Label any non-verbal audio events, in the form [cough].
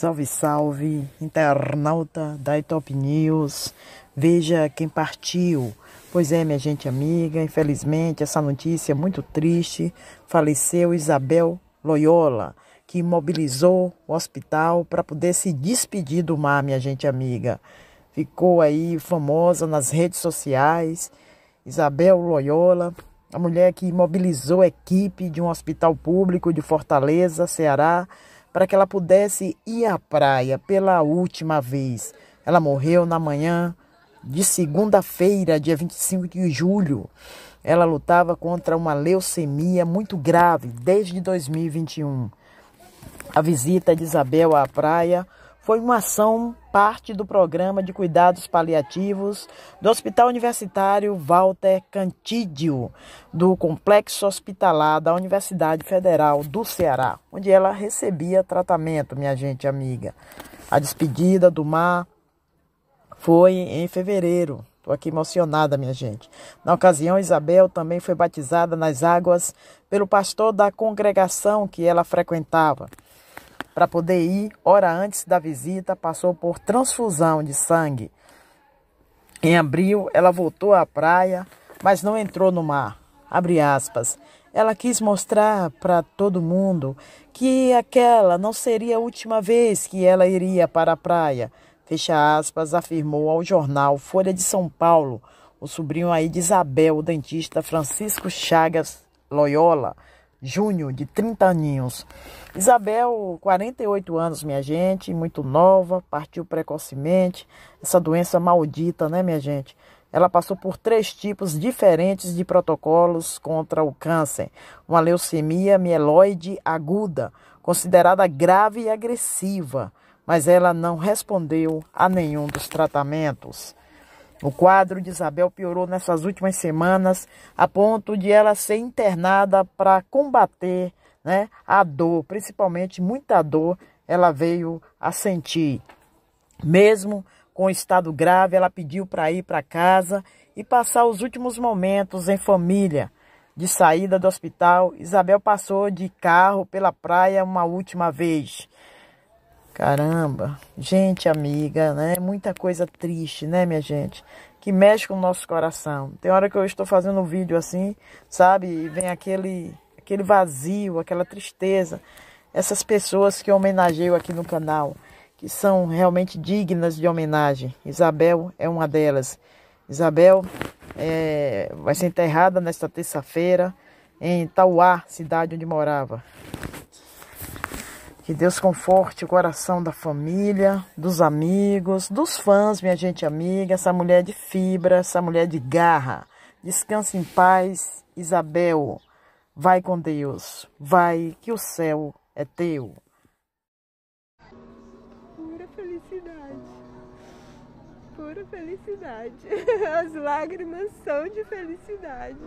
Salve, salve, internauta da Top News. Veja quem partiu. Pois é, minha gente amiga, infelizmente essa notícia é muito triste. Faleceu Isabel Loyola, que imobilizou o hospital para poder se despedir do mar, minha gente amiga. Ficou aí famosa nas redes sociais. Isabel Loyola, a mulher que imobilizou a equipe de um hospital público de Fortaleza, Ceará, para que ela pudesse ir à praia pela última vez. Ela morreu na manhã de segunda-feira, dia 25 de julho. Ela lutava contra uma leucemia muito grave desde 2021. A visita de Isabel à praia foi uma ação parte do programa de cuidados paliativos do Hospital Universitário Walter Cantídio, do Complexo Hospitalar da Universidade Federal do Ceará, onde ela recebia tratamento, minha gente amiga. A despedida do mar foi em fevereiro. Estou aqui emocionada, minha gente. Na ocasião, Isabel também foi batizada nas águas pelo pastor da congregação que ela frequentava para poder ir, hora antes da visita, passou por transfusão de sangue. Em abril, ela voltou à praia, mas não entrou no mar. Abre aspas. Ela quis mostrar para todo mundo que aquela não seria a última vez que ela iria para a praia. Fecha aspas, afirmou ao jornal Folha de São Paulo o sobrinho aí de Isabel, o dentista Francisco Chagas Loyola, Júnior, de 30 aninhos. Isabel, 48 anos, minha gente, muito nova, partiu precocemente. Essa doença maldita, né, minha gente? Ela passou por três tipos diferentes de protocolos contra o câncer: uma leucemia mieloide aguda, considerada grave e agressiva, mas ela não respondeu a nenhum dos tratamentos. O quadro de Isabel piorou nessas últimas semanas, a ponto de ela ser internada para combater né, a dor, principalmente muita dor ela veio a sentir. Mesmo com o estado grave, ela pediu para ir para casa e passar os últimos momentos em família. De saída do hospital, Isabel passou de carro pela praia uma última vez. Caramba, gente amiga, né? Muita coisa triste, né, minha gente? Que mexe com o nosso coração. Tem hora que eu estou fazendo um vídeo assim, sabe? E vem aquele, aquele vazio, aquela tristeza. Essas pessoas que eu homenageio aqui no canal, que são realmente dignas de homenagem. Isabel é uma delas. Isabel é, vai ser enterrada nesta terça-feira em Tauá, cidade onde morava. Que Deus conforte o coração da família, dos amigos, dos fãs, minha gente amiga, essa mulher de fibra, essa mulher de garra. Descanse em paz, Isabel. Vai com Deus. Vai que o céu é teu. Pura felicidade. Pura felicidade. [laughs] As lágrimas são de felicidade.